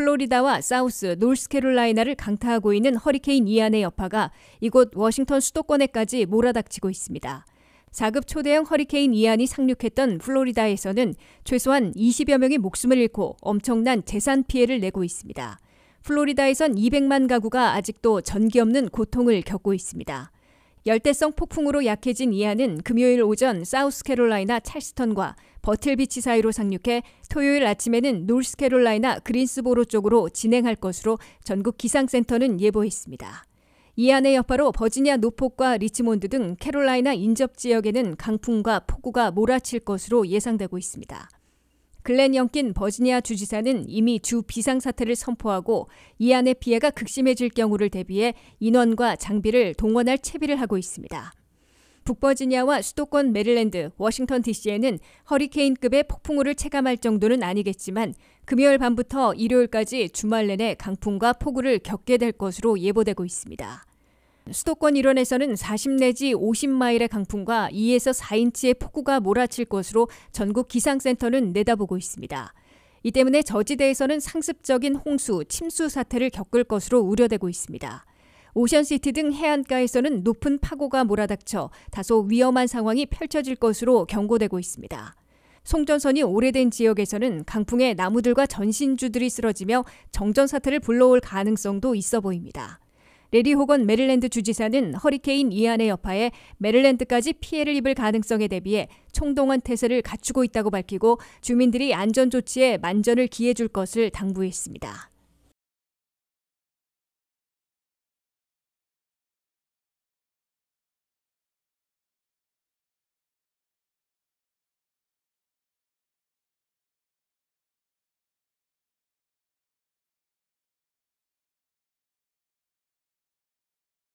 플로리다와 사우스 노스캐롤라이나를 강타하고 있는 허리케인 이안의 여파가 이곳 워싱턴 수도권에까지 몰아닥치고 있습니다. 4급 초대형 허리케인 이안이 상륙했던 플로리다에서는 최소한 20여 명이 목숨을 잃고 엄청난 재산 피해를 내고 있습니다. 플로리다에선 200만 가구가 아직도 전기 없는 고통을 겪고 있습니다. 열대성 폭풍으로 약해진 이안은 금요일 오전 사우스캐롤라이나 찰스턴과 버틀비치 사이로 상륙해 토요일 아침에는 노스캐롤라이나 그린스보로 쪽으로 진행할 것으로 전국 기상센터는 예보했습니다. 이안의 여파로 버지니아 노폭과 리치몬드 등 캐롤라이나 인접 지역에는 강풍과 폭우가 몰아칠 것으로 예상되고 있습니다. 글렌 영킨 버지니아 주지사는 이미 주 비상사태를 선포하고 이 안에 피해가 극심해질 경우를 대비해 인원과 장비를 동원할 채비를 하고 있습니다. 북버지니아와 수도권 메릴랜드, 워싱턴 DC에는 허리케인급의 폭풍우를 체감할 정도는 아니겠지만 금요일 밤부터 일요일까지 주말 내내 강풍과 폭우를 겪게 될 것으로 예보되고 있습니다. 수도권 일원에서는 40 내지 50마일의 강풍과 2에서 4인치의 폭우가 몰아칠 것으로 전국 기상센터는 내다보고 있습니다. 이 때문에 저지대에서는 상습적인 홍수, 침수 사태를 겪을 것으로 우려되고 있습니다. 오션시티 등 해안가에서는 높은 파고가 몰아닥쳐 다소 위험한 상황이 펼쳐질 것으로 경고되고 있습니다. 송전선이 오래된 지역에서는 강풍에 나무들과 전신주들이 쓰러지며 정전 사태를 불러올 가능성도 있어 보입니다. 레디 호건 메릴랜드 주지사는 허리케인 이안의 여파에 메릴랜드까지 피해를 입을 가능성에 대비해 총동원 태세를 갖추고 있다고 밝히고 주민들이 안전 조치에 만전을 기해줄 것을 당부했습니다.